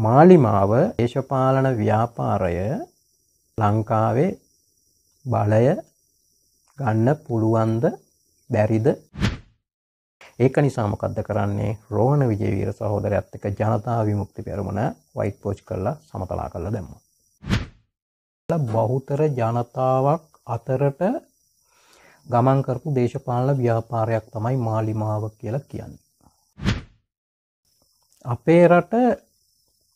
මාලිමාව දේශපාලන ව්‍යාපාරය ලංකාවේ බලය ගන්න පුළුවන්ද බැරිද ඒක නිසා මොකද්ද කරන්නේ රෝහණ විජේවීර සහෝදරයත් එක්ක ජනතා විමුක්ති පෙරමුණ වයිට් පෝච් කරලා සමතලා කරලා දැම්මා. බහුතර ජනතාවක් අතරට ගමන් කරපු දේශපාලන ව්‍යාපාරයක් තමයි මාලිමාව කියලා කියන්නේ. අපේ රට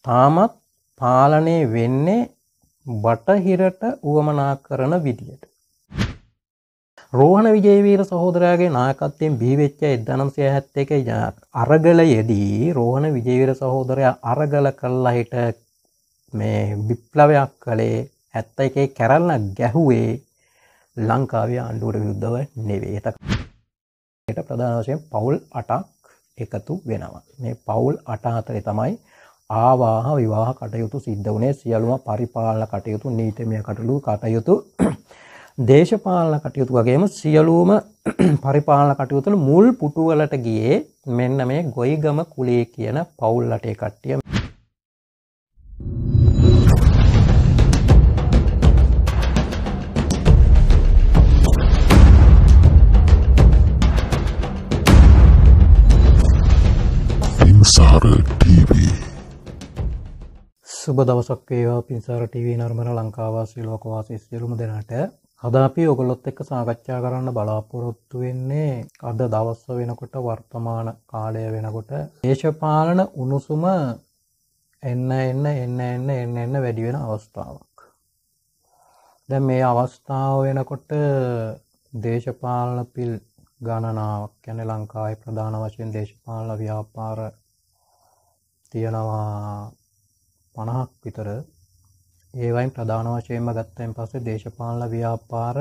තාමත් පාලනය වෙන්නේ බටහිරට වුවමනා කරන විදියට. රෝහණ විජේවීර සහෝදරයාගේ නායකත්වයෙන් බිහිවෙච්ච 1971 අරගල යෙදී රෝහණ විජේවීර සහෝදරයා අරගල කළා හිට මේ විප්ලවයක් කළේ 71 කැරල්න ගැහුවේ ලංකාවේ ආණ්ඩුවට විරුද්ධව නෙවෙයි. ඒකට ප්‍රධාන වශයෙන් පවුල් 8ක් එකතු වෙනවා. මේ පවුල් 8 තමයි ආවාහ විවාහ කටයුතු සිද්ධ වුණේ සියලුම පරිපාලන කටයුතු නීතිමය කටළු කටයුතු දේශපාලන කටයුතු වගේම සියලුම පරිපාලන කටයුතුල මුල් පුටුවලට ගියේ මෙන්න මේ ගොයිගම කුලේ කියන පවුල් රටේ කට්ටිය Sahara TV. සුබ දවසක් වේවා පින්සාර ටීවී නර්මන ලංකාවාසී ලෝකවාසී සියලුම දෙනාට අද අපි ඔයගොල්ලොත් එක්ක සාකච්ඡා කරන්න බලාපොරොත්තු වෙන්නේ අද දවස් වෙනකොට වර්තමාන කාලය වෙනකොට දේශපාලන උණුසුම එන්න එන්න එන්න එන්න එන්න එන්න වැඩි වෙන අවස්ථාවක්. දැන් මේ අවස්ථාව වෙනකොට දේශපාලන පිල් ගණනාවක් යන ලංකාවේ ප්‍රධාන වශයෙන් දේශපාලන ව්‍යාපාර තියෙනවා 50ක් විතර ඒවයින් ප්‍රධාන වශයෙන්ම ගත්තයින් පස්සේ දේශපාලන ව්‍යාපාර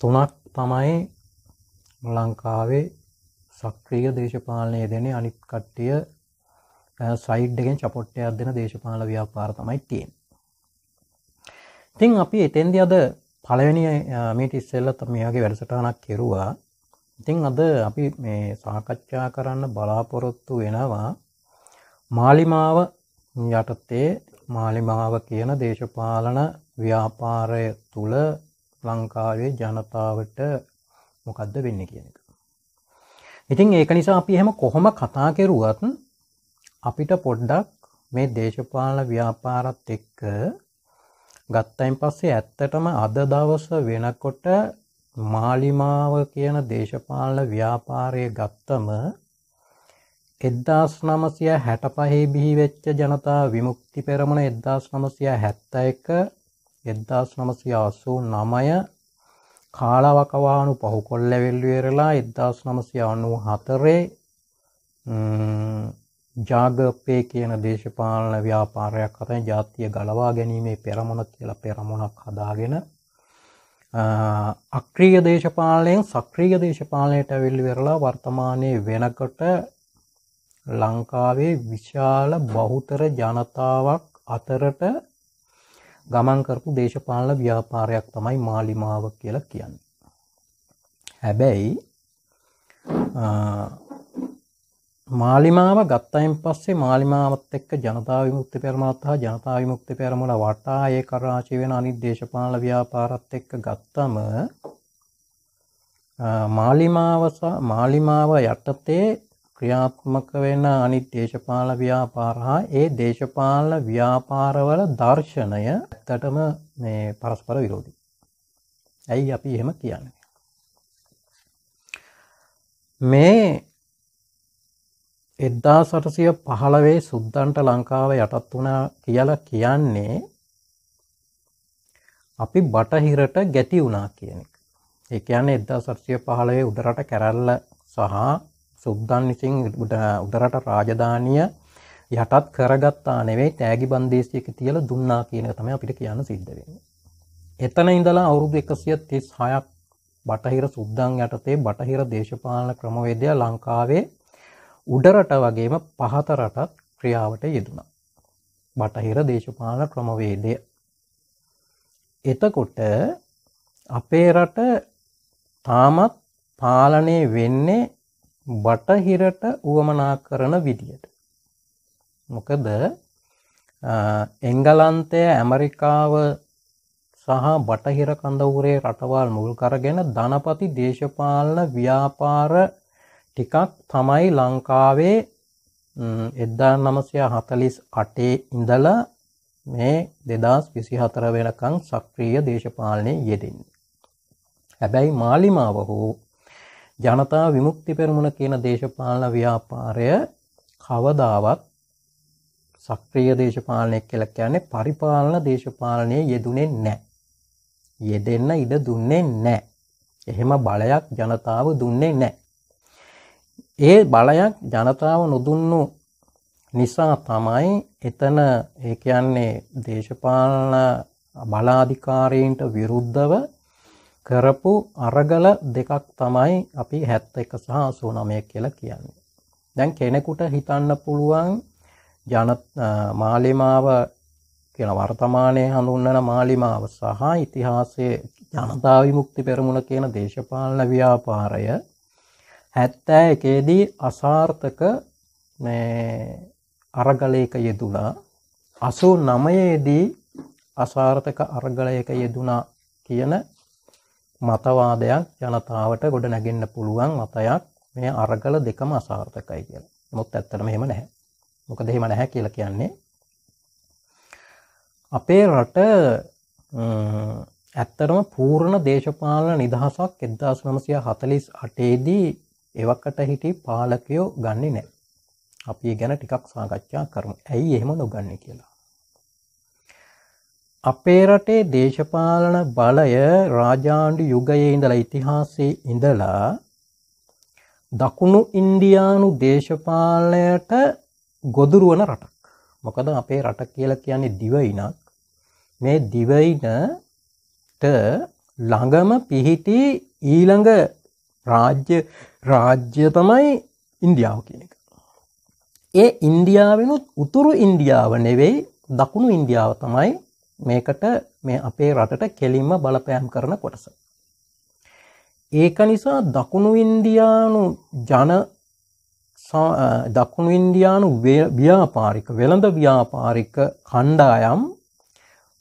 තුනක් තමයි ලංකාවේ සක්‍රීය දේශපාලනය දෙන අනිත් කට්ටිය සයිඩ් එකෙන් චපොට්ටයක් දෙන දේශපාල ව්‍යාපාර තමයි තියෙන. ඉතින් අපි එතෙන්දි අද පළවෙනි මේට ඉස්සෙල්ල තමයාගේ වැඩසටහනක් කෙරුවා ඉතිං අද අපි මේ සාකච්ඡා කරන්න බලාපොරොත්තු වෙනවා මාලිමාව යටතේ මාලිමාව කියන දේශපාලන ව්‍යාපාරය තුළ ලංකාවේ ජනතාවට මොකක්ද වෙන්න කියන එක. ඉතින් ඒක නිසා අපි එහෙම කොහොම කතා කෙරුවත් අපිට පොඩ්ඩක් මේ දේශපාලන ව්‍යාපාරත් එක්ක ගත්තයින් පස්සේ ඇත්තටම අද දවස වෙනකොට මාලිමාව කියන දේශපාලන ව්‍යාපාරය ගත්තම එද්දාස් නමසය හැට පහේ බිහිවෙච්ච ජනතා විමුක්ති පෙරමුණ එද්දාස් නමසය හැත්ත එක එද්දාස් නමසය අසූ නමය කාලවකවානු පහු කොල්ල වෙල්ලුවරලා එද්දාස් නමසය අනු හතරේ ජාගපේ කියන දේශපාලන ව්‍යාපාරයක් අතන ජාතිය ගලවා ගැනීමේ පෙරමුණ කියලා පෙරමුණක් හදාගෙන අක්‍රීය දේශපාලයෙන් සක්‍රීය දේශපාලනයට ඇවිල්ලි වෙරලා වර්තමානයේ වෙනකොට ලංකාවේ විශාල බහුතර ජනතාවක් අතරට ගමන් කරපු දේශපාලන ව්‍යාපාරයක් තමයි මාලිමාව කියලා කියන්නේ. හැබැයි මාලිමාව ගත්තයින් පස්සේ මාලිමාවත් එක්ක ජනතා විමුක්ති පෙරමුණත් හා ජනතා විමුක්ති පෙරමුණ වටා ඒ කරාශී වෙන අනිත් දේශපාලන ව්‍යාපාරත් එක්ක ගත්තම මාලිමාව මාලිමාව යටතේ ක්‍රියාත්මක වෙන අනිත් දේශපාල ව්‍යාපාර හා ඒ දේශපාල ව්‍යාපාරවල දර්ශනය ඇත්තටම මේ පරස්පර විරෝධී. ඇයි අපි එහෙම කියන්නේ. මේ එද්දා සටසිය පහළවේ සුද්දන්ට ලංකාව යටත් වනා කියලා කියන්නේ අපි බටහිරට ගැති වුණා කියන එක. ඒ කියන්නේ එද්දා සටසිය පහළවේ උඩරට කැරල්ල සහ සුද්දන් විසින් උඩරට රාජධානිය යටත් කරගත්තා නෙවෙයි තෑගි බන්දේශයක තියල දුන්නා කියන තම අපිට කියන්න සිද්ධ වෙන්නේ. එතන ඉඳලා අවුරුදු එකසිය තිස් හයක් බටහිර සුද්දන් යටතේ බටහිර දේශපාලන ක්‍රමවේදය ලංකාවේ උඩරට වගේම පහතරටත් ක්‍රියාවට යෙදුණා. බටහිර දේශපාලන ක්‍රමවේදය. එතකොට අපේ රට තාමත් පාලනය වෙන්නේ බටහිරට වුවමනා කරන විදියට. මොකද එංගලන්තය ඇමරිකාව සහ බටහිර කඳවුරේ රටවල් මුල් කරගෙන ධනපති දේශපාලන ව්‍යාපාර ටිකක් තමයි ලංකාවේ එද්දා නමසය හතලිස් අටේ ඉඳල මේ දෙදස් විසි හතර වෙනකං සක්‍රිය දේශපාලනය යෙදෙන්නේ. හැබැයි මාලිමාව හෝ ජනතා විමුක්ති පෙරමුණ කියන දේශපාලන ව්‍යාපාරය කවදාවත් සක්‍රීය දේශපාලනයක් කියලා කියන්නේ පරිපාලන දේශපාලනයේ යෙදුනේ නැහැ. යෙදෙන්න ඉඩ දුන්නේ නැහැ. එහෙම බලයක් ජනතාව දුන්නේ නැහැ. ඒ බලයක් ජනතාව නොදුන්නු නිසා තමයි එතන ඒ කියන්නේ දේශපාලන බලාධිකාරීන්ට විරුද්ධව කරපු අරගල දෙකක් තමයි අපි හැත්ත එක සහ අසූනමය කියලා කියන්නේ. දැන් කෙනෙකුට හිතන්න පුළුවන් ජන මාලිමාව කියන වර්තමානය හඳුන්වන මාලිමාව සහ ඉතිහාසයේ ජනතා විමුක්ති පෙරමුණ කියන දේශපාලන ව්‍යාපාරය හැත්තෑ එකේදී අසාර්ථක අරගලයක යෙදුනා අසු නමයේදී අසාර්ථක අරගලයක යෙදුනා කියන මතවාදයක් ජනතාවට ගොඩ නැගෙන්න්න පුළුවන් මතයක් මේ අරගල දෙකම අසාර්ථකයි කියලා. නමුත් ඇත්තටම එහෙම නැහැ. මොකද එහෙම නැහැ කියලා කියන්නේ අපේ රට ඇත්තටම පූර්ණ දේශපාලන නිදහසක් 1948 දී එවකට හිටි පාලකයෝ ගන්නේ නැහැ. අපි ගැන ටිකක් සාකච්ඡා කරමු. ඇයි එහෙම නොගන්නේ කියලා. අපේ රටේ දේශපාලන බලය රාජාණ්ඩු යුගයේ ඉඳලා ඉතිහාසයේ ඉඳලා දකුණු ඉන්දියානු දේශපාලනයට ගොදුරුවන රටක්. මොකද අපේ රට කියලා කියන්නේ දිවයිනක්. මේ දිවයිනට ළඟම පිහිටි ඊළඟ රාජ්‍ය රාජ්‍ය තමයි ඉන්දියාව කියන එක. ඒ ඉන්දියාවෙනුත් උතුරු ඉන්දියාව නෙවෙයි දකුණු ඉන්දියාව තමයි මේකට මේ අපේ රටට කෙලින්ම බලපෑම් කරන කොටස. ඒක නිසා දකුණු ඉන්දියානු ජන දකුණු ඉන්දියානු ව්‍යාපාරික වෙළඳ ව්‍යාපාරික කණ්ඩායම්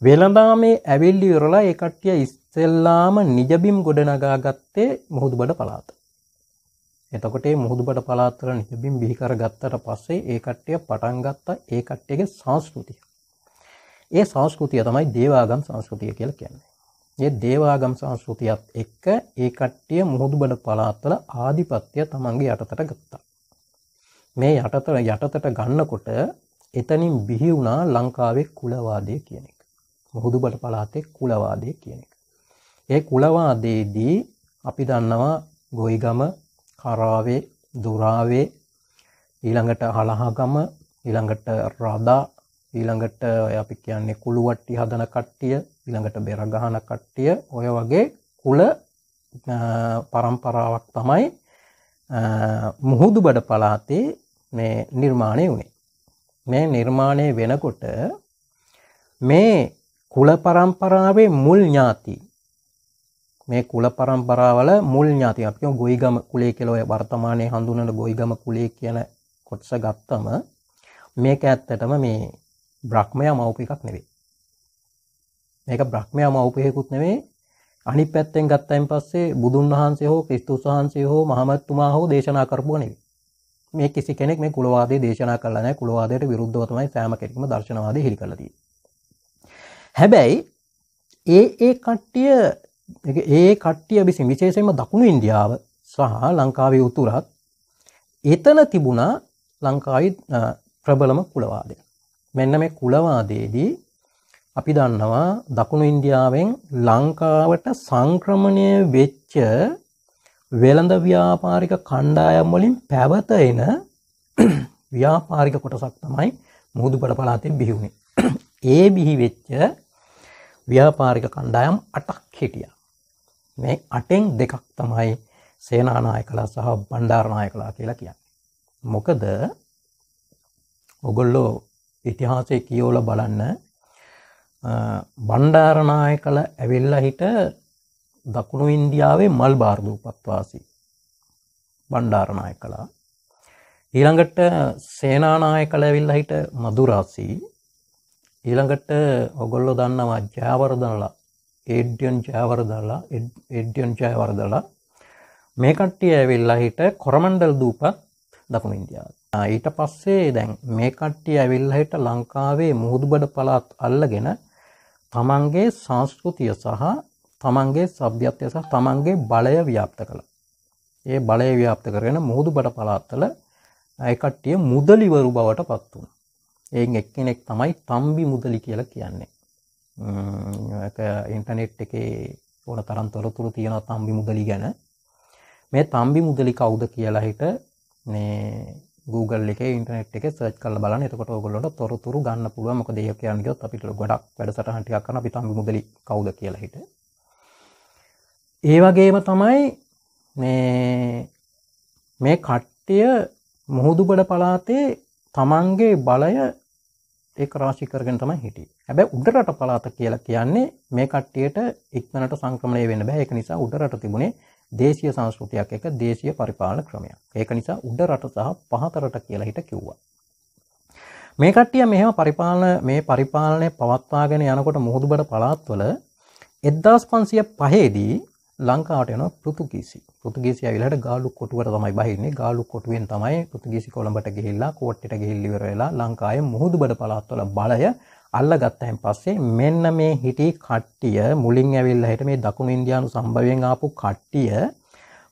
වෙළඳාමේ ඇවිල්ලි ඉවරලා ඒ කට්ටිය ඉස්සෙල්ලාම නිජබිම් ගොඩනගා ගත්තේ මුහුදුබඩ පළාත. එතකොට මේ මුහුදුබඩ පළාත වල නිජබිම් බිහි කරගත්තට පස්සේ ඒ කට්ටිය පටන් ගත්ත ඒ කට්ටියගේ සංස්කෘතිය. ඒ සංස්කෘතිය තමයි දේවාගම් සංස්කෘතිය කියලා කියන්නේ. ඒ දේවාගම් සංස්කෘතියත් එක්ක ඒ කට්ටිය මුහුදුබඩ පළාත්වල ආධිපත්‍ය තමන්ගේ යටතට ගත්තා. මේ යටතට යටතට ගන්නකොට එතනින් බිහි වුණා ලංකාවේ කුලවාදය කියන එක. මුහුදුබඩ පළාතේ කුලවාදය කියන එක. ඒ කුලවාදයේදී අපි දන්නවා ගොයිගම, කරාවේ, දුරාවේ ඊළඟට හලහාගම ඊළඟට රදා ඊළඟට ඔය අපි කියන්නේ කුළුවට්ටි හදන කට්ටිය ඊළඟට බෙරගහන කට්ටිය ඔය වගේ කුල පරම්පරාවක් තමයි මුහුදු බඩ පලාතේ මේ නිර්මාණය වුණේ මේ නිර්මාණය වෙනකොට මේ කුල පරම්පරාවේ මුල් ඥාති මේ කුල පරම්පරාවල මුල් ඥාති අපි ගොයිගම කුලේ කියලා ඔය වර්තමානයේ හඳුනන ගොයිගම කුලේ කියන කොටස ගත්තම මේක ඇත්තටම මේ බ්‍රහ්මයා මව්පිය එකක් නෙවෙයි. මේක බ්‍රහ්මයා මව්පියෙකුත් නෙවෙයි. අනිත් පැත්තෙන් ගත්තයින් පස්සේ බුදුන් වහන්සේ හෝ ක්‍රිස්තුස් වහන්සේ හෝ මහමත්තුමා හෝ දේශනා කරපුවා නෙවෙයි. මේ කිසි කෙනෙක් මේ කුලවාදය දේශනා කළා නැහැ. කුලවාදයට විරුද්ධව තමයි සෑම කෙනෙක්ම දර්ශනවාදය හිලි කරලා තියෙන්නේ. හැබැයි ඒ ඒ කට්ටිය ඒ කට්ටිය විසින් විශේෂයෙන්ම දකුණු ඉන්දියාව සහ ලංකාවේ උතුරත් එතන තිබුණා ලංකාවේ ප්‍රබලම කුලවාදය. මෙන්න මේ කුලවාදයේදී අපි දන්නවා දකුණු ඉන්දියාවෙන් ලංකාවට සංක්‍රමණය වෙච්ච වෙළඳ ව්‍යාපාරික කණ්ඩායම් වලින් පැවත එන ව්‍යාපාරික කොටසක් තමයි මුහුදුබඩ පළාතෙන් බිහි වුණේ. ඒ බිහි වෙච්ච ව්‍යාපාරික කණ්ඩායම් 8ක් හිටියා. මේ 8න් දෙකක් තමයි සේනානායකලා සහ බණ්ඩාරනායකලා කියලා කියන්නේ. මොකද ඔගොල්ලෝ ඉතිහාසය කියෝල බලන්න බණ්ඩාරණය කළ ඇවෙල්ල හිට දකුණු ඉන්දියාවේ මල් බාර්ධූ පත්වාසි බණ්ඩාරණය කළා ඊළඟට සේනානාය කළඇවිල්ල හිට මදුරාසී ඊළඟට ඔගොල්ලො දන්නවා ජයවරදනලා ඒඩියන් ජයවරදලා එඩ්ියන් ජයවරදලා මේ කට්ටිය ඇවිල්ලා හිට කොරමණ්ඩල් දූපත් දකුණු ඉන්දියාව ඊට පස්සේ දැන් මේ කට්ටිය ඇවිල්ලා හිට ලංකාවේ මුහුදුබඩ පළාත් අල්ලගෙන තමන්ගේ සංස්කෘතිය සහ තමන්ගේ සભ્યත්වය සහ තමන්ගේ බලය ව්‍යාප්ත කළා. ඒ බලය ව්‍යාප්ත කරගෙන මුහුදුබඩ පළාත්වල ඒ කට්ටිය මුදලිවරු බවට පත් වුණා. ඒන් එක්කෙනෙක් තමයි තම්බි මුදලි කියලා කියන්නේ. ඒක ඉන්ටර්නෙට් එකේ ඕන තරම් තොරතුරු තියෙනවා තම්බි මුදලි ගැන. මේ තම්බි මුදලි කවුද කියලා හිට මේ Google එක ඉන්ටනෙට් එක සර්ච් කල බලන්න එතකොට ඔගොල්ලොට තොරතුරු ගන්න පුළුව මොක දෙය කියන්නගොත් අපිට ගොඩක් වැඩසටහන්ටියක් කන අපි තම් මුදලි කවුද කියලා හිට ඒ වගේම තමයි මේ මේ කට්ටිය මුහුදුගොඩ පලාතේ තමන්ගේ බලය ඒ රාශි කරගෙන තමයි හිටිය හැබැ උඩරට පලාත කියලා කියන්නේ මේ කට්ටියට ඉක්මනට සංක්‍රමණය වෙන බෑ එක නිසා උඩරට තිබුණේ දේශීය සංස්කෘතියක් එක දේශීය පරිපාලන ක්‍රමයක්. ඒක නිසා උඩ රට සහ පහත රට කියලා හිට කිව්වා. මේ කට්ටිය මෙහෙම පරිපාලන මේ පරිපාලනය පවත්වාගෙන යනකොට මුහුදුබඩ පළාත්වල 1505 දී ලංකාවට එන පෘතුගීසි. පෘතුගීසි ඇවිල්ලා ගාලු කොටුවට තමයි බහින්නේ. ගාලු කොටුවෙන් තමයි පෘතුගීසි කොළඹට ගිහිල්ලා කෝට්ටෙට ගිහිල්ලා ඉවර වෙලා ලංකාවේ මුහුදුබඩ පළාත්වල බලය අල්ලගත්තයින් පස්සේ මෙන්න මේ හිටි කට්ටිය මුලින් ඇවිල්ලා හිට මේ දකුණු ඉන්දියානු සම්භවයෙන් ආපු කට්ටිය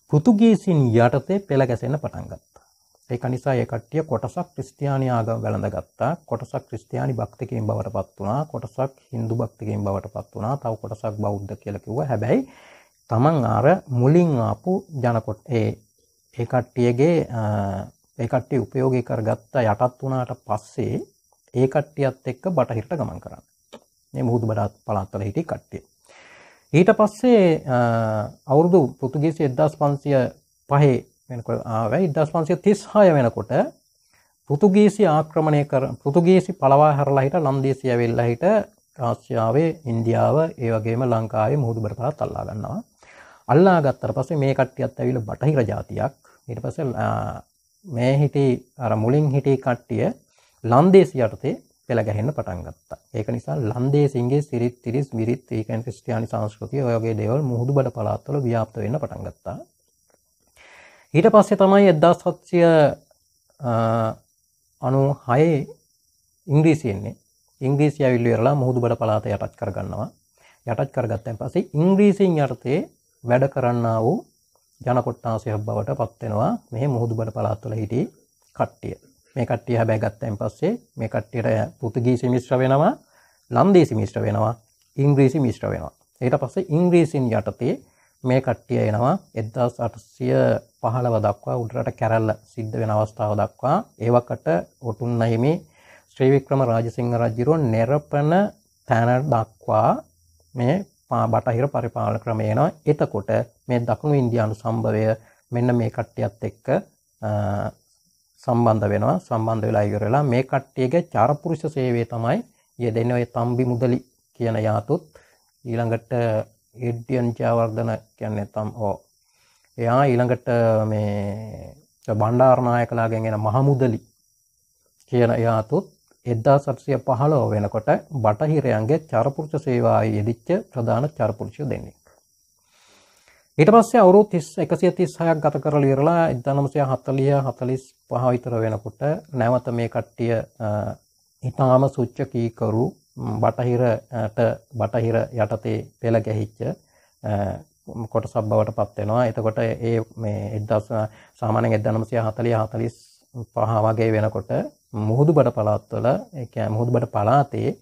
පෘතුගීසින් යටතේ පෙළ ගැසෙන්න පටන් ගත්තා. ඒක නිසා ඒ කට්ටිය කොටසක් ක්‍රිස්තියානි ආගම වැළඳගත්තා. කොටසක් ක්‍රිස්තියානි භක්තිකයින් බවටපත් වුණා. කොටසක් Hindu භක්තිකයින් බවටපත් වුණා. තව කොටසක් බෞද්ධ කියලා කිව්වා. හැබැයි තමන් අර මුලින් ආපු ජනකොට ඒ ඒ කට්ටියගේ ඒ කට්ටිය උපයෝගී කරගත්ත යටත් වුණාට පස්සේ ඒ කට්ටියත් එක්ක බටහිරට ගමන් කරන්න. මේ මුහුදු බඩත් පළාත්වල හිටි කට්ටිය. ඊට පස්සේ අවුරුදු පෘතුගීසි 1505 වෙනකොට ආවේ 1536 වෙනකොට පෘතුගීසි ආක්‍රමණය කර පෘතුගීසි පළවා හැරලා හිට නන්දේසිය වෙල්ලා හිට ආසියාවේ ඉන්දියාව ඒ වගේම ලංකාවේ මුහුදු බඩ පළාත් අල්ලා ගන්නවා. අල්ලා ගත්තට පස්සේ මේ කට්ටියත් ඇවිල්ලා බටහිර ජාතියක්. ඊට පස්සේ මේ හිටි අර මුලින් හිටි කට්ටිය ලන්දේසි යටතේ පෙළ ගැහෙන්න පටන් ගත්තා. ඒක නිසා ලන්දේසින්ගේ සිරිත් තිරිස් මිරිත් ඒකෙන් ක්‍රිස්තියානි සංස්කෘතිය ඔය වගේ දේවල් මුහුදුබඩ පළාත්වල ව්‍යාප්ත වෙන්න පටන් ගත්තා. ඊට පස්සේ තමයි 1796 ඉංග්‍රීසි එන්නේ. ඉංග්‍රීසි ඇවිල්ලා ඉවරලා මුහුදුබඩ පළාත යටත් කරගන්නවා. යටත් කරගත්තන් පස්සේ ඉංග්‍රීසින් යටතේ වැඩ කරන්නා වූ ජනකොට්ටාසයක් බවට පත් වෙනවා මේ මුහුදුබඩ පළාත්වල හිටි කට්ටිය. මේ කට්ටිය හැබැයි ගත්තයින් පස්සේ මේ කට්ටියට පෘතුගීසි මිශ්‍ර වෙනවා ලන්දේසි මිශ්‍ර වෙනවා ඉංග්‍රීසි මිශ්‍ර වෙනවා ඊට පස්සේ ඉංග්‍රීසින් යටතේ මේ කට්ටිය එනවා 1815 දක්වා උඩරට කැරල්ල සිද්ධ වෙන අවස්ථාව දක්වා ඒවකට ඔටුන්න හිමි ශ්‍රී වික්‍රම රාජසිංහ රජුරෝ නිරපන තැන දක්වා මේ බටහිර පරිපාලන ක්‍රමය එනවා එතකොට මේ දකුණු ඉන්දියානු සම්භවය මෙන්න මේ කට්ටියත් එක්ක සම්බන්ධ වෙනවා සම්බන්ධ වෙලා ඉවර වෙලා මේ කට්ටියගේ චාරපුරුෂ සේවය තමයි යෙදෙන ඔය තම්බි මුදලි කියන යාතුත් ඊළඟට එඩ්ඩියන් ජයවර්ධන කියන්නේ තම් ඕ එයා ඊළඟට මේ බණ්ඩාරනායකලාගෙන් එන මහමුදලි කියන යාතුත් 1715 වෙනකොට බටහිරයන්ගේ චාරපුරුෂ සේවාවේ යෙදිච්ච ප්‍රධාන චාරපුරුෂය දෙන්නේ ඊට පස්සේ අවුරුත් එකසිය තිස්හයක් ගත කරල ඉරලා ඉදනමසය හත්තලිය හතලිස් පහවිතර වෙනකොට නැවත මේ කට්ටිය ඉතාම සුච්චකීකරු බටහිරට බටහිර යටතේ පෙළ ගැහිච්ච කොට සබ්බවට පත්වෙනවා එතකොට ඒ මේ එදස් සාමානෙන් එදනමසය හතලිය හතලිස් පහ වගේ වෙනකොට මුහුදු බට පලාත්වල එක මුහුදු බට පලාතේ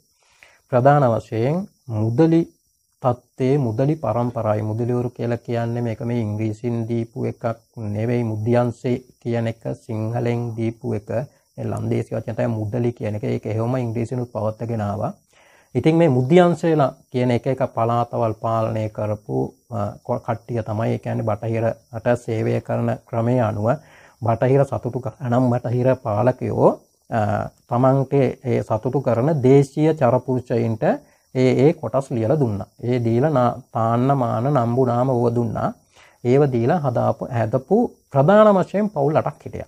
ප්‍රධාන වශයෙන් මුදලි තත්ත්වයේ මුදලි පරම්පරායි මුදලිවරු කියලා කියන්නේ මේක මේ ඉංග්‍රීසින් දීපු එකක් නෙවෙයි මුද්‍යංශේ කියන එක සිංහලෙන් දීපු එක මේ ලන්දේසි වචන තමයි මුදලි කියන එක ඒක එහෙම ඉංග්‍රීසිනුත් පවත්ගෙන ආවා ඉතින් මේ මුද්‍යංශේලා කියන එක එක පළාතවල් පාලනය කරපු කට්ටිය තමයි ඒ කියන්නේ බටහිරට සේවය කරන ක්‍රමයේ අනුව බටහිර සතුටු කරනම් බටහිර පාලකයෝ තමන්ගේ ඒ සතුටු කරන දේශීය චරපුරුෂයින්ට ඒ ඒ කොටස් ලියලා දුන්නා. ඒ දීලා තාන්න මාන නම්බු නාම ඌව දුන්නා. ඒව දීලා හදාපු හැදපු ප්‍රධාන වශයෙන් පවුල් අටක් හිටියා.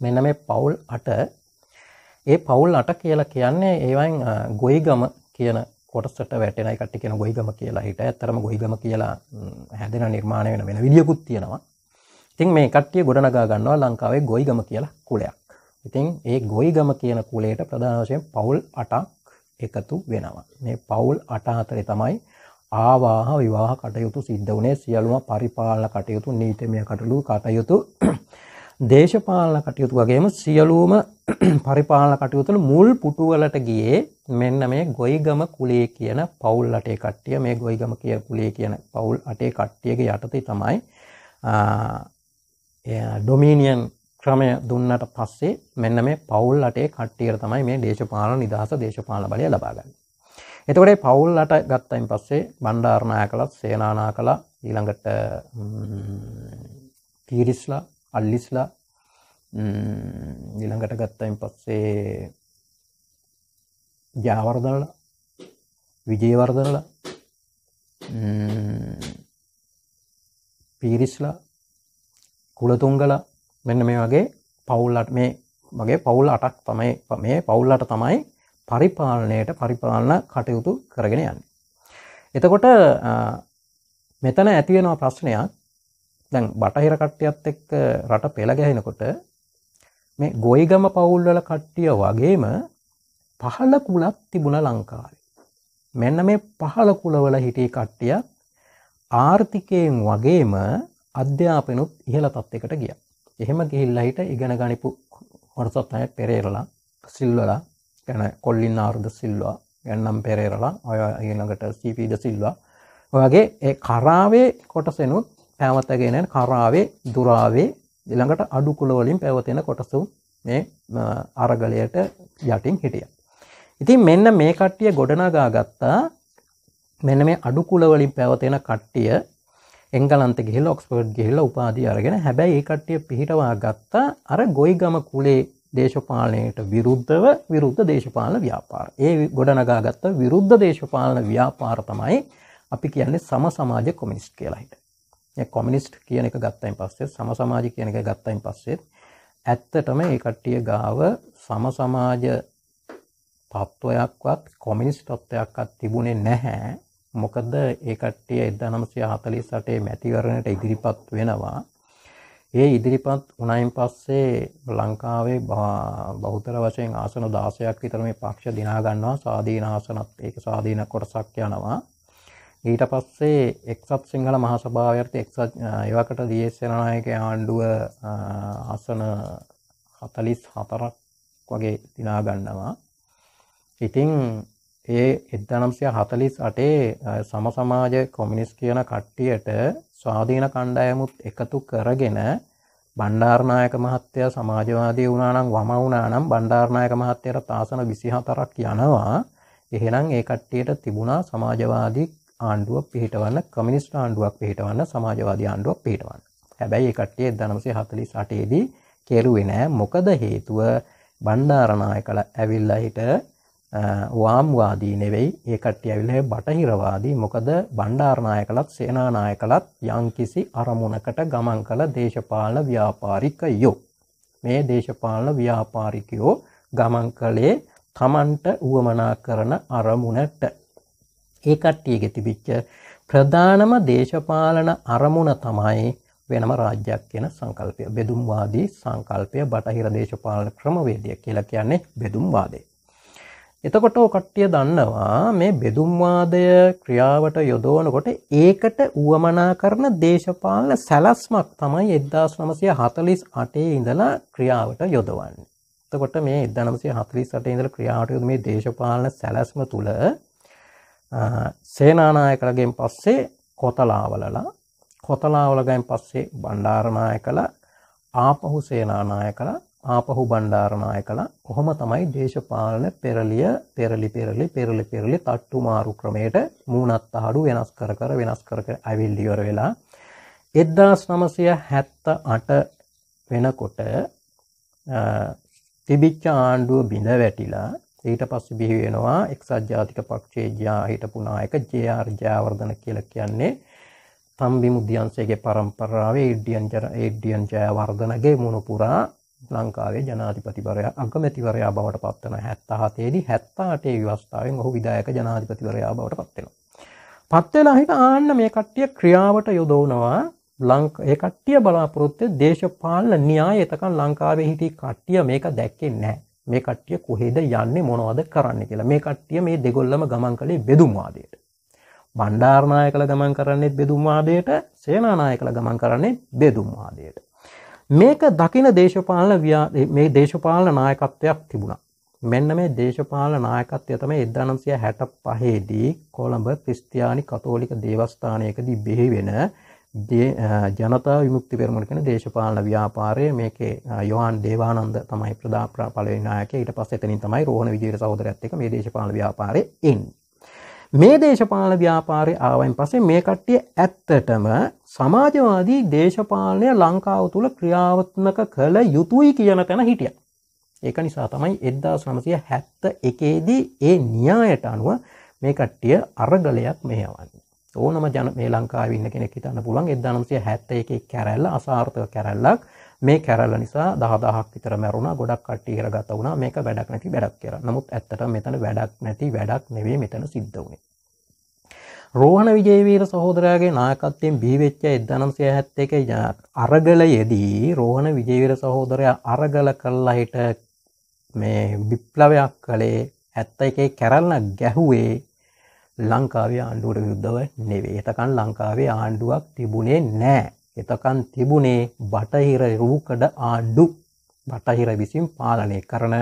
මෙන්න මේ පවුල් අට ඒ පවුල් අට කියලා කියන්නේ ඒවයින් ගොයිගම කියන කොටසට වැටෙන එකට කියන ගොයිගම කියලා හිට ඇත්තරම ගොයිගම කියලා හැදෙන නිර්මාණය වෙන වෙන විදියකුත් තියෙනවා. ඉතින් මේ කට්ටිය ගොඩනගා ගන්නවා ලංකාවේ ගොයිගම කියලා කුලයක්. ඉතින් ඒ ගොයිගම කියන කුලයට ප්‍රධාන වශයෙන් පවුල් 8ක් එකතු වෙනවා. මේ පවුල් 8 තමයි ආවාහ විවාහ කටයුතු සිද්ධ වුණේ සියලුම පරිපාලන කටයුතු නීතිමය කටයුතු කටයුතු දේශපාලන කටයුතු වගේම සියලුම පරිපාලන කටයුතු මුල් පුටු වලට ගියේ මෙන්න මේ ගොයිගම කුලේ කියන පවුල් අටේ කට්ටිය මේ ගොයිගම කිය කුලේ කියන පවුල් අටේ කට්ටියගේ යටතේ තමයි ඩොමිනියන් ක්‍රමය දුන්නට පස්සේ මෙන්න මේ පවුල් අටේ කට්ටියට තමයි මේ දේශපාලන නිදහස දේශපාලන බලය ලබා ගන්න. එතකොට පවුල් අට ගත්තයින් පස්සේ බණ්ඩාරණය කළත් සේනානා කළා ඊළඟට පීරිස්ලා අල්ලිස්ලා ඊළඟට ගත්තයින් පස්සේ ජාවර්ධනල විජේවර්ධනල පීරිස්ලා කුලතුංගලා මෙන්න මේ වගේ පවුල්ලට මේ වගේ පවුල් අටක් තමයි මේ පවුල්ලට තමයි පරිපාලනයට පරිපාලන කටයුතු කරගෙන යන්න. එතකොට මෙතන ඇතිවෙනවා ප්‍රශ්නයක් දැන් බටහිර කට්ටියත් එක්ක රට පෙළගැහෙනකොට මේ ගොයිගම පවුල්වල කට්ටිය වගේම පහළ කුලක් තිබුණ ලංකාවේ. මෙන්න මේ පහළ කුලවල හිටිය කට්ටියත් ආර්ථිකයෙන් වගේම අධ්‍යාපනොත් ඉහළ තත්ත්වයකට ගියා. එහෙම ගිහිල්ලා හිට ඉගෙන ගනිපු හොරසොත්තය පෙරේරලා සිල්වලා ගැන කොල්ලින් ආරුද සිල්වා ගැන්නම් පෙරේරලා ඔය ඊළඟට සීපීද සිල්වා ඔයගේ ඒ කරාවේ කොටසෙනුත් පැවතගෙනෙන් කරාවේ දුරාවේ දිළඟට අඩුකුලවලින් පැවතෙන කොටසු මේ අරගලයට යටින් හිටිය. ඉතින් මෙන්න මේ කට්ටිය ගොඩනගා ගත්තා මෙන්න මේ අඩුකුලවලින් පැවතෙන කට්ටිය එංගලන්ත ගෙහිල ඔක්ස්පර්ඩ් ගෙහිල උපාදී අරගෙන හැබැයි ඒකට්ටිය පිහිටවා ගත්තා අර ගොයි ගම කුලේ දේශපාලනයට විරුද්ධව විරුද්ධ දේශපාලන ව්‍යාපාර ඒ ගොඩනගාගත්ත විරුද්ධ දේශපාලන ව්‍යාපාර තමයි අපි කියන්නේ සම සමාජ කොමිනිස්ට් කියලාහිට කොමිනිස්ට් කියන එක ගත්තයින් පස්සේ සම සමාජ කියන එක ගත්තයින් පස්සෙත් ඇත්තටම ඒ කට්ටිය ගාව සම සමාජ තත්ත්වයක්වත් කොමිනිස්ට් තත්ත්වයක්වත් තිබුණේ නැහැ මොකද ඒ කට්ටිය 1948 මැතිවරණයට ඉදිරිපත් වෙනවා. ඒ ඉදිරිපත් වුණයින් පස්සේ ලංකාවේ බහුතර වශයෙන් ආසන 16ක් විතර මේ පක්ෂ දිනා ගන්නවා සාධීන ආසනත් ඒක සාධීන කොටසක් යනවා. ඊට පස්සේ එක්සත් සිංහල මහ සභාවේ අර්ථ එක්සත් ඒවකට දීඑස් සේනානායක ආණ්ඩුව ආසන 44ක් වගේ දිනා ගන්නවා. ඉතින් ඒ 1948 සම සමාජ කොමියුනිස් කියන කට්ටියට ස්වාධීන කණ්ඩායමුත් එකතු කරගෙන බණ්ඩාරනායක මහත්තයා සමාජවාදී වුණා නම් වම වුණා නම් බණ්ඩාරනායක මහත්තයාට තාසන 24ක් යනවා. එහෙනම් ඒ කට්ටියට තිබුණා සමාජවාදී ආණ්ඩුවක් පිහිටවන්න, කමියුනිස්ට් ආණ්ඩුවක් පිහිටවන්න, සමාජවාදී ආණ්ඩුවක් පිහිටවන්න. හැබැයි ඒ කට්ටිය 1948 දී කෙරුවේ නෑ. මොකද හේතුව බණ්ඩාරනායකලා ඇවිල්ලා හිට වාම්වාදී නෙවෙයි ඒ කට්ටිය ඇවිල්ලා බටහිරවාදී මොකද බණ්ඩාරනායකලත් සේනානායකලත් යම්කිසි අරමුණකට ගමන් කළ දේශපාලන ව්‍යාපාරිකයෝ මේ දේශපාලන ව්‍යාපාරිකයෝ ගමන් කළේ තමන්ට වුවමනා කරන අරමුණට ඒ කට්ටියගේ තිබිච්ච ප්‍රධානම දේශපාලන අරමුණ තමයි වෙනම රාජ්‍යයක් කියන සංකල්පය බෙදුම්වාදී සංකල්පය බටහිර දේශපාලන ක්‍රමවේදය කියලා කියන්නේ බෙදුම්වාදේ එතකොට කට්ටිය දන්නවා මේ බෙදුම්වාදය ක්‍රියාවට යොදෝනකොට ඒකට වුවමනා කරන දේශපාලන සැලස්මක් තමයි එද්දාස් නමසය හතලිස් අටේ ඉඳලා ක්‍රියාවට යොදවන්න. එතකොට මේ එදනමසේ හතලිස් අටේ ඉඳල ක්‍රියාවට යොද මේ දේශපාලන සැලස්ම තුළ සේනානායකලගෙන් පස්සේ කොතලාවලලා කොතලාවලගයින් පස්සේ බණ්ඩාරණය කළ ආපහු සේනානාය කළ ආපහු බණ්ඩාරනායකලා කොහොම තමයි දේශපාලන පෙරලිය පෙරලි පෙරලි පෙරලි පෙරලි තට්ටු මාරු ක්‍රමයට මූණත් අහඩු වෙනස් කර කර වෙනස් කර කර ඇවිල්ලි ඉවර වෙලා 1978 වෙනකොට තිබිච්ච ආණ්ඩුව බිඳ වැටිලා ඊට පස්සේ බිහි වෙනවා එක්සත් ජාතික පක්ෂයේ ජා හිටපු නායක ජේ.ආර්. ජයවර්ධන කියලා කියන්නේ තම්බි මුද්‍යන්සේගේ පරම්පරාවේ ඉඩ්ඩියන් ජයවර්ධනගේ මුණුපුරා ලංකාවේ ජනාධිපතිවරයා අගමැතිවරයා බවට පත්වන 77 දී 78 විවස්ථාවෙන් ඔහු විධායක ජනාධිපතිවරයා බවට පත් වෙනවා. පත් වෙලා හිට ආන්න මේ කට්ටිය ක්‍රියාවට යොදවනවා ලංක ඒ කට්ටිය බලාපොරොත්තු දේශපාලන න්‍යායතකන් ලංකාවේ හිටි කට්ටිය මේක දැක්කේ නැහැ. මේ කට්ටිය කොහෙද යන්නේ මොනවද කරන්න කියලා මේ කට්ටිය මේ දෙගොල්ලම ගමන් කළේ බෙදුම්වාදයට බණ්ඩාරනාය කළ ගමන් කරන්නේ බෙදුම්වාදයට සේනානාය කළ ගමන් කරන්නේ බෙදුම්වාදයට මේක දකින දේශපාලන මේ දේශපාලන නායකත්වයක් තිබුණා මෙන්න මේ දේශපාලන නායකත්වය තමයි 1965 දී කොළඹ ක්‍රිස්තියානි කතෝලික දේවස්ථානයකදී බිහි වෙන ජනතා විමුක්ති පෙරමුණ කියන දේශපාලන ව්‍යාපාරය මේකේ යොහන් දේවානන්ද තමයි ප්‍රධාන පළවෙනි නායකයා ඊට පස්සේ එතනින් තමයි රෝහණ විජේට සහෝදරයත් එක්ක මේ දේශපාලන ව්‍යාපාරේ එන්නේ මේ දේශපාලන ව්‍යාපාරය ආවයින් පස්සේ මේ කට්ටිය ඇත්තටම සමාජවාදී දේශපාලනය ලංකාව තුළ ක්‍රියාවත්මක කළ යුතුයි කියන තැන හිටිය. ඒක නිසා තමයි එද්දා සමසය හැත්ත එකේදී ඒ න්‍යායට අනුව මේ කට්ටිය අරගලයක් මෙහවන්නේ. ඕනම ජන මේ ලංකාව ඉන්න කෙනෙක් හිතන්න පුළුවන් 1971 කැරැල්ල අසාර්ථක කැරැල්ලක් මේ කැරල නිසා දහදහක් විතර මැරුණා ගොඩක් කට්ටි හිරගත වුණා මේක වැඩක් නැති වැඩක් කියලා. නමුත් ඇත්තට මෙතන වැඩක් නැති වැඩක් නෙවෙයි මෙතන සිද්ධ වුණේ. රෝහණ විජේවීර සහෝදරයාගේ නායකත්වයෙන් බිහිවෙච්ච 1971 අරගලයේදී රෝහණ විජේවීර සහෝදරයා අරගල කළා හිට මේ විප්ලවයක් කළේ 71 කැරල්න ගැහුවේ ලංකාවේ ආණ්ඩුවට විරුද්ධව නෙවෙයි. එතකන් ලංකාවේ ආණ්ඩුවක් තිබුණේ නැහැ. එතකන් තිබුණේ බටහිර රූකඩ ආණ්ඩු බටහිර විසින් පාලනය කරන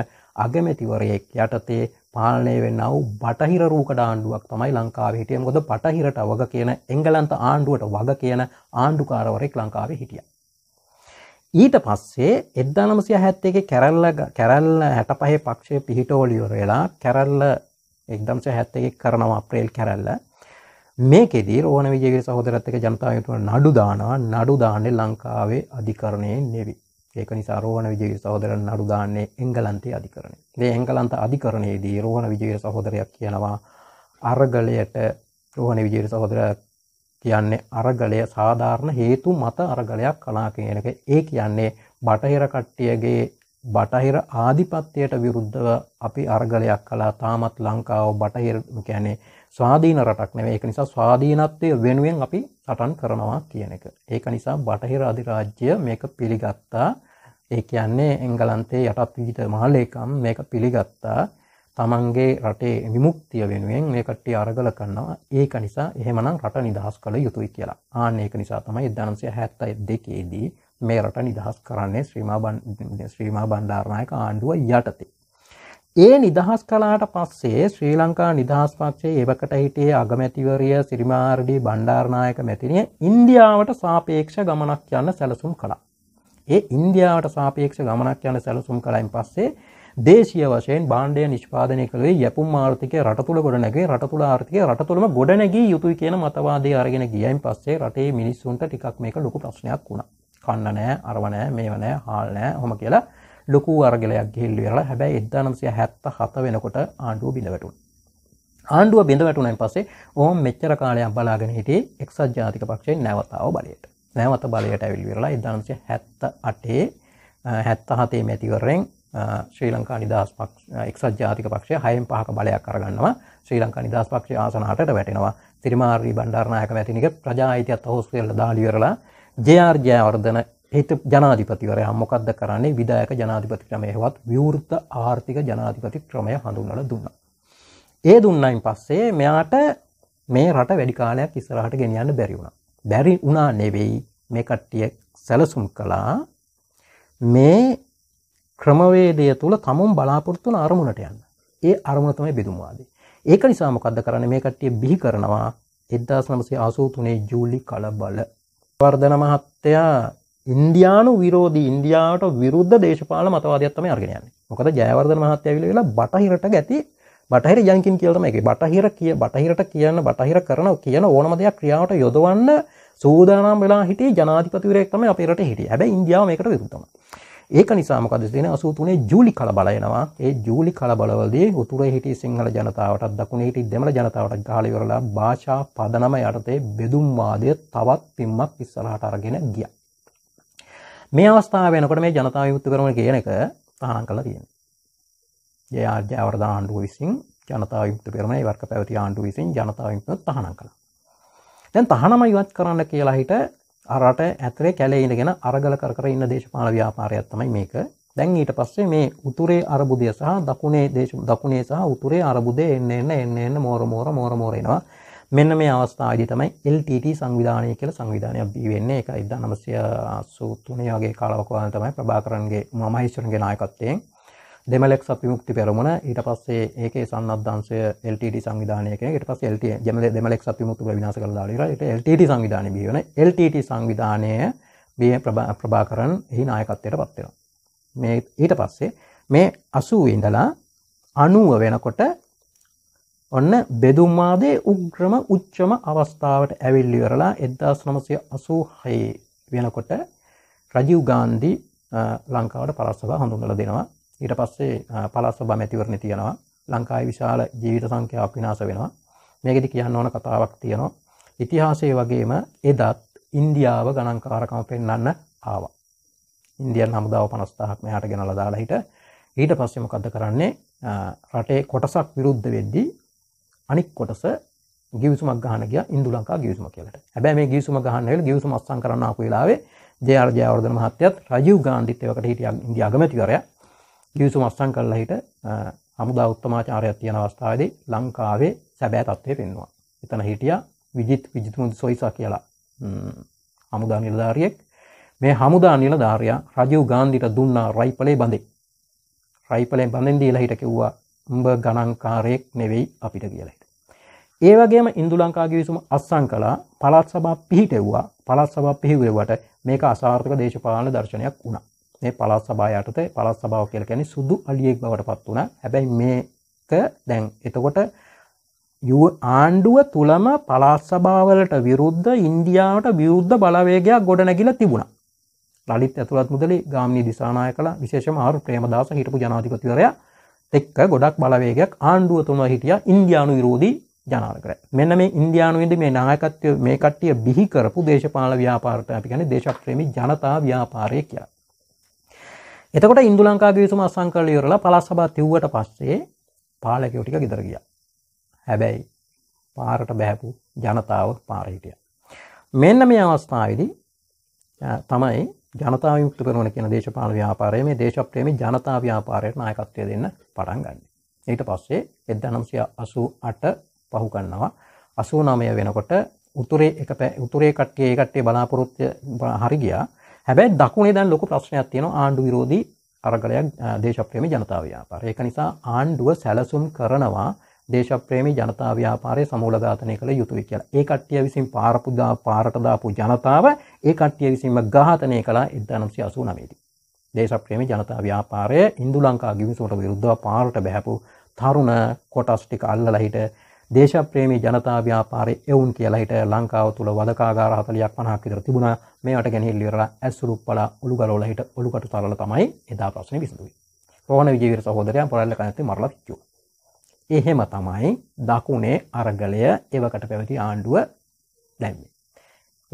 අගමැතිවරයෙක් යටතේ පාලනය වෙන්නව බටහිර රූකඩ ආණ්ඩුවක් තමයි ලංකාව හිටිය ගොද පටහිරට වග කියන එංගලන්ත ආණ්ඩුවට වග කියන ආණ්ඩුකාරවරෙක් ලංකාව හිටිය. ඊට පස්සේ එද්දානමසිය හැත්තේ කැරල්ල කැරල්ල හැට පහේ පක්ෂය පිහිටෝලියොර වෙලා කැරල්ල එක්දම්ස හැත්තේ කරනවා අප්‍රේල් කැරල්ල මේකෙදී රෝහණ විජේවීර සහෝදරත් එක්ක ජනතාව යුතුව නඩු දානවා නඩු දාන්නේ ලංකාවේ අධිකරණයේ නෙවි. ඒක නිසා රෝහණ විජේවීර සහෝදරන් නඩු දාන්නේ එංගලන්තයේ අධිකරණය. මේ එංගලන්ත අධිකරණයේදී රෝහණ විජේවීර සහෝදරයා කියනවා අරගලයට රෝහණ විජේවීර සහෝදරයා කියන්නේ අරගලය සාධාරණ හේතු මත අරගලයක් කලා කියන එක. ඒ කියන්නේ බටහිර කට්ටියගේ බටහිර ආධිපත්‍යයට විරුද්ධව අපි අරගලයක් කළා. තාමත් ලංකාව බටහිර කියන්නේ ස්වාධීන රටක් නෙවෙයි. ඒක නිසා ස්වාධීනත්වය වෙනුවෙන් අපි සටන් කරනවා කියන එක. ඒක නිසා බටහිර අධිරාජ්‍ය මේක පිළිගත්තා. ඒ කියන්නේ එංගලන්තයේ යටත් විජිත මහලේකම් මේක පිළිගත්තා. තමන්ගේ රටේ විමුක්තිය වෙනුවෙන් මේ කට්ටිය අරගල කරනවා. ඒක නිසා එහෙමනම් රට නිදහස් කළ යුතුයි කියලා. ආන්න ඒක නිසා තමයි 1972 දී මේ රට නිදහස් කරන්නේ ශ්‍රීමා ශ්‍රීමා බණ්ඩාරනායක ආණ්ඩුව යටතේ. ඒ නිදහස් කලාට පස්සේ ශ්‍රී ලංකා නිදහස් පක්ෂයේ ඒවකට හිටියේ අගමැතිවරිය සිරිමාර්ඩී බණ්ඩාරනායක මැතිනිය ඉන්දියාවට සාපේක්ෂ ගමනක් යන්න සැලසුම් කළා. ඒ ඉන්දියාවට සාපේක්ෂ ගමනක් යන සැලසුම් කලයින් පස්සේ දේශීය වශයෙන් බාණ්ඩය නිෂ්පාදනය කළේ යැපුම් ආර්ථිකය රට තුළ ගොඩනැගේ රට තුළ ආර්ථිකය රට තුළම ගොඩනැගී යුතුයි කියන මතවාදය අරගෙන ගියයින් පස්සේ රටේ මිනිස්සුන්ට ටිකක් මේක ලොකු ප්‍රශ්නයක් වුණා. කන්න නෑ අරවනෑ මේවනෑ හාල් නෑ හොම කියලා ලොකු අර්ගලයක් ගෙල්ල වෙලා හැබැයි එදදානම්සිය හැත්ත හත වෙනකොට ආණ්ඩුව බිඳවැටුන් ආණ්ඩුව බිඳවැටුනන් පසේ ඕම් මෙච්චර කාලයක් බලාගෙන හිටේ එක්සත් ජාතික පක්ෂයෙන් නැවතාව බලයට නැවත බලයට ඇවිල් වෙලා එදදානම්සිය හැත්ත අටේ හැත්ත හතේ මැතිවරෙන් ශ්‍රී ලංකා නිදහස් පක්ෂ එක්සත් ජාතික පක්ෂය හයෙන් පහක බලයක් කරගන්නවා ශ්‍රී ලංකා නිදහස් පක්ෂය ආසනහටට වැටෙනවා තිරිමාර්ී බණ්ඩාරනායක මැතිනික ප්‍රජාහිතයත් හෝස්වෙල්ල දාලිවරලා ජයාර්ජයවර්ධන ඒත ජනාධිපතිවරයා මොකක්ද කරන්නේ විදායක ජනාධිපති ක්‍රමය හෙවත් විවෘත ආර්ථික ජනාධිපති ක්‍රමය හඳුන්වල දුන්නා. ඒ දුන්නයින් පස්සේ මෙයාට මේ රට වැඩි කාලයක් ඉස්සරහට ගෙනියන්න බැරි වුණා. බැරි වුණා නෙවෙයි මේ කට්ටිය සැලසුම් කළා මේ ක්‍රමවේදය තුල තමුන් බලාපොරොත්තු වන අරමුණට යන්න. ඒ අරමුණ තමයි බෙදුම්වාදී. ඒක නිසා මොකද්ද කරන්නේ මේ කට්ටිය බිහි කරනවා 1983 ජූලි කලබල වර්ධන මහත්තයා ඉන්දයානු විරෝධී ඉන්දියාවට විරුද්ධ දේශපාල මතවාදයක්ත්තම අර්ගෙනයන්නේ මොකද ජයවර්ධන මහත්තයවිල වෙලා බටහිරට ගැති බටහිර යංකින් කියලම එක බටහිර කිය බටහිරට කියන්න බටහිර කරන කියන ඕනම දෙයක් ක්‍රියාවට යොදවන්න සූදානම් වෙලා හිටේ ජනාතිපතිවරෙක්ම අපේරට හිට ඇබ ඉන්දියාව එකට විරුතම ඒක නිසාමකද දෙන අසූතුනේ ජූලි කල බලයනවා ඒ ජූලි කල බලවලදී උතුර හිටි සිංහල ජනතාවටත් දකුණ හිටි දෙමළ ජනතාවට ගාලවරලා භාෂා පදනම යටතේ බෙදුම්වාදය තවත් පිම්මක් ඉස්සරහට අරගෙන ගියා මේ අවස්ථාව වෙනකොට මේ ජනතාව යුක්ත කරන කියන එක තහනම් කරලා තියෙනවා. ඒ ආර්ජවර්ධන ආණ්ඩුව විසින් ජනතාව යුක්ත කරන ඒ වර්ග පැවති ආණ්ඩුව විසින් ජනතාව යුක්ත තහනම් කළා. දැන් තහනම ඉවත් කරන්න කියලා හිට අරට ඇතරේ කැලේ ඉඳගෙන අරගල කර කර ඉන්න දේශපාලන ව්‍යාපාරයක් තමයි මේක. දැන් ඊට පස්සේ මේ උතුරේ අරබුදය සහ දකුණේ දේශ දකුණේ සහ උතුරේ අරබුදය එන්න එන්න එන්න එන්න මෝර මෝර මෝර මෝර එනවා. මෙන්න මේ අවස්ථාවේදී තමයි LTT සංවිධානය කියලා සංවිධානයක් බිහි වෙන්නේ. ඒක 1983 වගේ කාලවක වගේ තමයි ප්‍රභාකරන්ගේ මමහේශ්වරන්ගේ නායකත්වයෙන් දෙමළෙක් සපිමුක්ති පෙරමුණ ඊට පස්සේ ඒකේ සන්නද්ධාංශය LTT සංවිධානය කියන එක. ඊට පස්සේ LTT දෙමළ දෙමළෙක් සපිමුක්ති විනාශ කරලා දාලා ඉවරයි. ඊට LTT සංවිධානය බිහි වෙන. LTT සංවිධානය බිය ප්‍රභාකරන් එහි නායකත්වයට පත් වෙනවා. මේ ඊට පස්සේ මේ 80 ඉඳලා 90 වෙනකොට ඔන්න බෙදුම්මාදේ උග්‍රම උච්චම අවස්ථාවට ඇවිල්ලිවරලා එදදාස් නමසය අසූ හයේ වෙනකොට රජීව් ගාන්දි ලංකාවට පලස්සබ හඳුන්ගල දෙනවා ඊට පස්සේ පලස්සබ මැතිවරණ තියෙනවා ලංකායි විශාල ජීවිත සංඛ්‍යාවක් විනාස වෙනවා මේකෙදි කියන්න ඕන කතාවක් තියෙනවා ඉතිහාසය වගේම එදත් ඉන්දියාව ගණන්කාරකම පෙන්න්න ආවා ඉන්දියන් හමුදාව පනස්ථාවක් මෙහට ගෙනල දාලා හිට ඊට පස්සෙමකද කරන්නේ රටේ කොටසක් විරුද්ධ වෙද්දී අනික් කොටස ගිවිසුමක් ගහන ගියා ඉන්දු ලංකා ගිවිසුම කියලාට. හැබැයි මේ ගිවිසුම ගහන්න වෙල ගිවිසුම අත්සන් කරන්න ආපු වෙලාවේ ජේ.ආර්. ජයවර්ධන මහත්තයත් රජීව් ගාන්ධිත් එවකට හිටියා ඉන්දියා අගමැතිවරයා. ගිවිසුම අත්සන් කළා හිට හමුදා උත්තමාචාරයක් තියෙන අවස්ථාවේදී ලංකාවේ සැබෑ තත්ත්වය පෙන්වුවා. එතන හිටියා විජිත් විජිතුමුදු සොයිසා කියලා හමුදා නිලධාරියෙක්. මේ හමුදා නිලධාරියා රජීව් ගාන්ධිට දුන්නා රයිෆලේ බඳේ. රයිෆලෙන් බඳෙන් දීලා හිට කිව්වා උඹ ගණන්කාරයෙක් නෙවෙයි අපිට කියලා. ඒවගේම ඉන්දු ලංකා ගිවිසුම අත්සං කලා පළත් සබා පිහිටෙව්වා පළත් සබා පිහිවෙවට මේක අසාර්ථක දේශපාලන දර්ශනයක් වුණා මේ පළත් සබා යටතේ පළත් සභාව කියලා කියන්නේ සුදු අලියෙක් බවට පත් වුණා හැබැයි මේක දැන් එතකොට ආණ්ඩුව තුළම පළාත් සභාවලට විරුද්ධ ඉන්දියාවට විරුද්ධ බලවේගයක් ගොඩනැගිලා තිබුණා ලලිත් ඇතුළත් මුදලේ ගාමිණී දිසානාය කළ විශේෂම ආරු ප්‍රේමදාස හිටපු ජනාධිපතිවරයා එක්ක ගොඩක් බලවේගයක් ආණ්ඩුව තුන හිටියා ඉන්දියානු විරෝධී ජනාලකට මෙන්න මේ ඉන්දයානුවෙන්ද මේ නායකත්වය මේ කට්ටිය බිහි කරපු දේශපාල ව්‍යාපාරට අපි ගැන දේශක්්‍රමි ජනතා ව්‍යාපාරය කියා. එතකොට ඉන්දු ලංකාගේසුම අසංකලයරලා පලස් සබා තිව්වට පස්සේ පාලකයෝටික ගෙදර ගිය. හැබැයි පාරට බැහැපු ජනතාව පාරහිටිය. මෙන්න මේ අවස්ථාවදි තමයි ජනතාව යුක්ත කරන කියෙන දේශපාල ව්‍යාපාරය මේ දේශප්‍රේමි ජනතා ව්‍යාපාරයට නායකත්වය දෙන්න පටන් ගන්න. ඊට පස්සේ එදනම්සිය අසු අට පහු කරනවා 89 වෙනකොට උතුරේ එක උතුරේ කට්ටිය ඒ කට්ටිය බලාපොරොත්තු හරි ගියා හැබැයි දකුණේ දැන් ලොකු ප්‍රශ්නයක් තියෙනවා ආණ්ඩු විරෝධී අරගලයක් දේශප්‍රේමී ජනතා ව්‍යාපාරය ඒක නිසා ආණ්ඩුව සැලසුම් කරනවා දේශප්‍රේමී ජනතා ව්‍යාපාරයේ සමූලඝාතනය කළ යුතුයි කියලා. ඒ කට්ටිය විසින් පාරපු දා පාරට දාපු ජනතාව ඒ කට්ටිය විසින්ම ඝාතනය කළා 1989 දී. දේශප්‍රේමී ජනතා ව්‍යාපාරය ඉන්දු ලංකා ගිවිසුමට විරුද්ධව පාරට බැහැපු තරුණ කොටස් ටික අල්ලලා හිට දේශප්‍රේමී ජනතා ව්‍යාපාරයේ එවුන් කියලා හිට ලංකාව තුල වදකාගාර 40ක් 50ක් විතර තිබුණා. මේවට ගෙනහිල්ල ඉවරලා ඇස්සුරුප්පලා උළුගලවල හිට උළුකටු තරල තමයි එදා ප්‍රශ්නේ විසඳුවේ. රෝහණ විජේවීර සහෝදරයන් පොරල්ල කනත්තේ මරලා තිච්චෝ. එහෙම තමයි දකුණේ අරගලය එවකට පැවති ආණ්ඩුව දැම්මේ.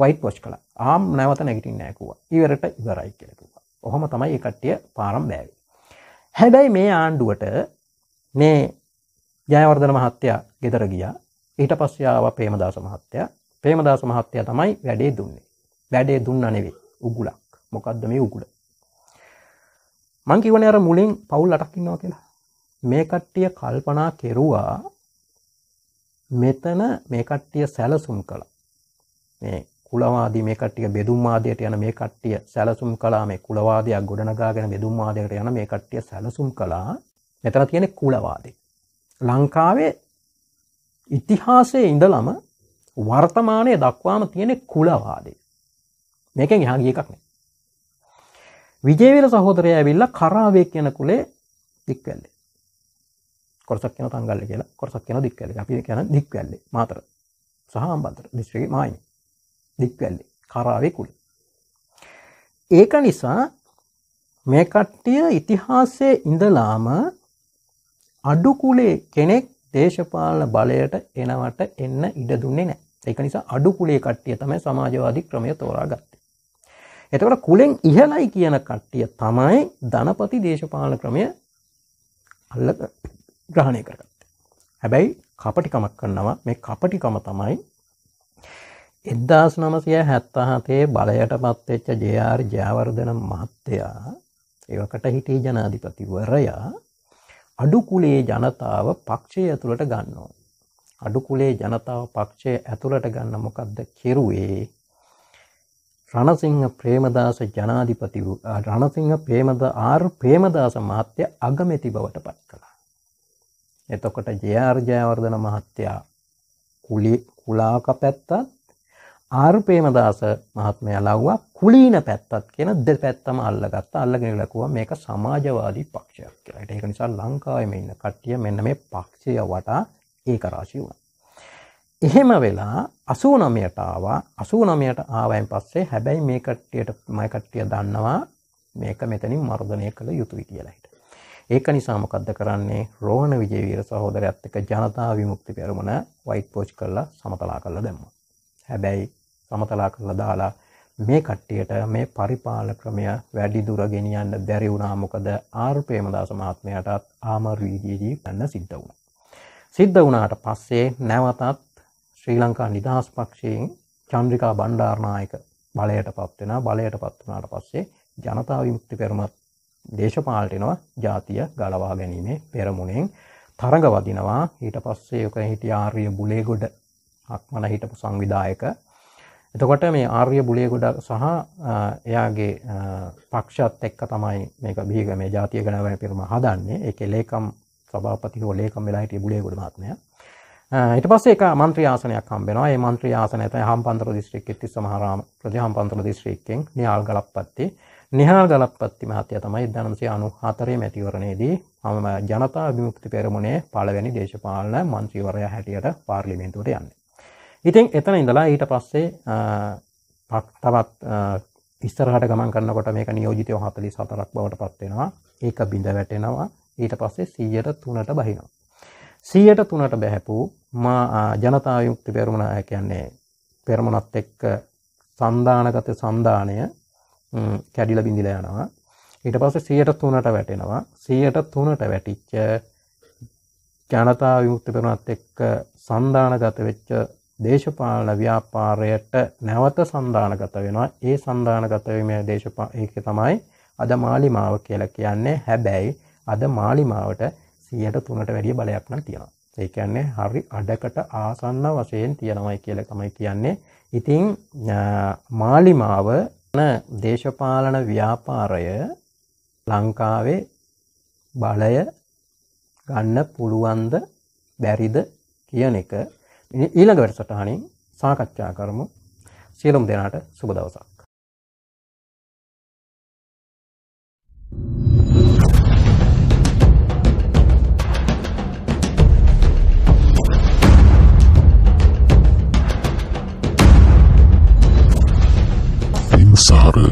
වයිට් වොච් කළා. ආම් නැවත නැගිටින්න නෑ කිව්වා. ඉවරට ඉවරයි කියලා කිව්වා. ඔහොම තමයි ඒ කට්ටිය පාරම් බෑවේ. හැබැයි මේ ආණ්ඩුවට මේ ජයවර්ධන මහත්තයා ගෙදර ගියා ඊට පස්සේ ආව ප්‍රේමදාස මහත්තයා ප්‍රේමදාස මහත්තයා තමයි වැඩේ දුන්නේ වැඩේ දුන්නා නෙවෙයි උගුලක් මොකද්ද මේ උගුල මං කිව්වනේ අර මුලින් පවුල් අටක් ඉන්නවා කියලා මේ කට්ටිය කල්පනා කෙරුවා මෙතන මේ කට්ටිය සැලසුම් කළා මේ කුලවාදී මේ කට්ටිය බෙදුම්වාදයට යන මේ කට්ටිය සැලසුම් කළා මේ කුලවාදයක් ගොඩනගාගෙන බෙදුම්වාදයට යන මේ කට්ටිය සැලසුම් කළා මෙතන තියෙන කුලවාදී ලංකාවේ ඉතිහාසය ඉඳලම වර්තමානය දක්වාම තියෙන කුලවාදේ මේකෙන් එහා ගිය එකක් නෑ විජේවිර සහෝදරය ඇවිල්ල කරාවේ කියන කුලේ දික්වැල්ල කොරසක් කියන තංගල්ල කියලා කොරසක් කියන දික්වැල අපි කියන දික්වැල්ල මාතර සහම්බන්තර දිස්ත්‍රිගේ මයි දික්වැල්ලි කරාවේ කුල ඒක නිසා මේ කට්ටිය ඉතිහාසය ඉඳලාම අඩුකුලේ කෙනෙක් දේශපාලන බලයට එනවට එන්න ඉඩ දුන්නේ නෑ එක නිසා අඩු කුලේ කට්ටිය තමයි සමාජවාදී ක්‍රමය තෝරා ගත්තේ. එතකට කුලෙන් ඉහලයි කියන කට්ටිය තමයි ධනපති දේශපාලන ක්‍රමය අල්ල ග්‍රහණය කරගත්ත. හැබැයි කපටිකමක් කන්නවා මේ කපටිකම තමයි එද්දාස් නමසය හැත්තහතේ බලයට පත්වෙච්ච ජයාර් ජාවර්ධන මහත්තයා ඒවකට හිටේ ජනාධිපතිවරයා අඩුකුලේ ජනතාව පක්ෂය ඇතුළට ගන්නවා. අඩුකුලේ ජනතාව පක්ෂය ඇතුළට ගන්න මොකක්ද කෙරුවේ. රණසිංහ ප්‍රේමදාස ජනාධිපතිවූ රණසිංහ ප්‍රේමද ආර් ප්‍රේමදාස මාත්‍ය අගමැති බවට පත් කළා. එතකොට ජයාර්ජයවර්ධන මහත්තයා කුලාක පැත්තත් ආර්පේමදාස මහත්මය ලව්වා කුලීන පැත්තත් කියෙන දෙ පැත්තම අල්ලගත්ත අල්ලගෙන ලකුව මේක සමාජවාදී පක්ෂයක් කියලාට ඒක නිසා ලංකාවම ඉන්න කට්ටිය මෙන්න මේ පක්ෂය වටා ඒ කරාශි වුණ. එහෙම වෙලා අසූනමයට ආවා අසූනමයට ආවයින් පස්සේ හැබැයි මේ කට්ටියට මයකට්ටිය දන්නවා මේක මෙතනින් මර්ධනය කළ යුතුයි කියලාහිට. ඒක නිසාමකක්ද කරන්නේ රෝහණ විජේවීර සහෝදරයක්ත් එක ජනතා විමුක්ති පෙරමුණ වයිට් පෝච් කරලා සමතලා කරලා දෙම්ම. හැබැයි සමතලා කරලා දාලා මේ කට්ටියට මේ පරිපාලන ක්‍රමය වැඩි දුර ගෙනියන්න බැරි වුණා මොකද ආර් ප්‍රේමදාස මහත්මයාටත් ආමර් වීදීදී ගන්න සිද්ධ වුණා. සිද්ධ වුණාට පස්සේ නැවතත් ශ්‍රී ලංකා නිදහස් පක්ෂයෙන් චන්ද්‍රිකා බණ්ඩාරනායක බලයට පත් වෙනවා බලයට පත් වුණාට පස්සේ ජනතා විමුක්ති පෙරමුණත් දේශපාලට එනවා ජාතිය ගලවා ගැනීමේ පෙරමුණෙන් තරඟ වදිනවා ඊට පස්සේ ඔක හිටිය ආර්ය බුලේගොඩ අක්මන හිටපු සංවිධායක එතකොට මේ ආර්ය බුලේ ගොඩක් සහ එයාගේ පක්ෂත් එක්ක තමයි මේක බිහිග මේ ජාතිය ගණාවන පිරුම හදන්නේ. ඒකේ ලේකම් සභාපති හෝ ලේකම් වෙලා හිටිය බුලේ ගොඩ මහත්මයා. ඊට පස්සේ ඒක මන්ත්‍රී ආසනයක් හම්බ වෙනවා. ඒ මන්ත්‍රී ආසනය තමයි හම්පන්තර දිස්ත්‍රික්කයේ තිස්සමහාරාම ප්‍රතිහම්පන්තර දිස්ත්‍රික්කයෙන් නිහාල් ගලප්පත්ති. නිහාල් ගලප්පත්ති මහත්තයා තමයි 1994 මැතිවරණයේදී මම ජනතා විමුක්ති පෙරමුණේ පළවෙනි දේශපාලන මන්ත්‍රීවරයා හැටියට පාර්ලිමේන්තුවට යන්නේ. ඉතින් එතන ඉඳලා ඊට පස්සේ තවත් ඉස්සරහට ගමන් කරන්නකොට මේක නියෝජිතය හතලි සතරක් බවට පත්වෙනවා ඒක බිඳ වැටෙනවා ඊට පස්සේ සීයට තුනට බහිනවා. සීයට තුනට බැහැපු මා ජනතා යුක්ති පෙරමුණ කියන්නේ පෙරමුණත් එක්ක සන්ධානගත සන්ධානය කැඩිල බිඳිල යනවා ඊට පස්සේ සියයට තුනට වැටෙනවා සියයට තුනට වැටිච්ච ජනතා විමුක්ති පෙරමුණත් එක්ක සන්ධානගත වෙච්ච දේශපාලන ව්‍යාපාරයට නැවත සන්ධානගත වෙනවා ඒ සන්ධානගතවීම දේශපා ඒක තමයි අද මාලිමාව කියලා කියන්නේ හැබැයි අද මාලිමාවට සියයට තුනට වැඩිය බලයක් නම් තියෙනවා ඒ කියන්නේ හරි අඩකට ආසන්න වශයෙන් තියෙනවයි කියලා තමයි කියන්නේ ඉතින් මාලිමාව දේශපාලන ව්‍යාපාරය ලංකාවේ බලය ගන්න පුළුවන්ද බැරිද කියන එක ඊළඟ වැඩසටහනින් සාකච්ඡා කරමු. සියලුම දෙනාට සුබ දවසක්. Sahara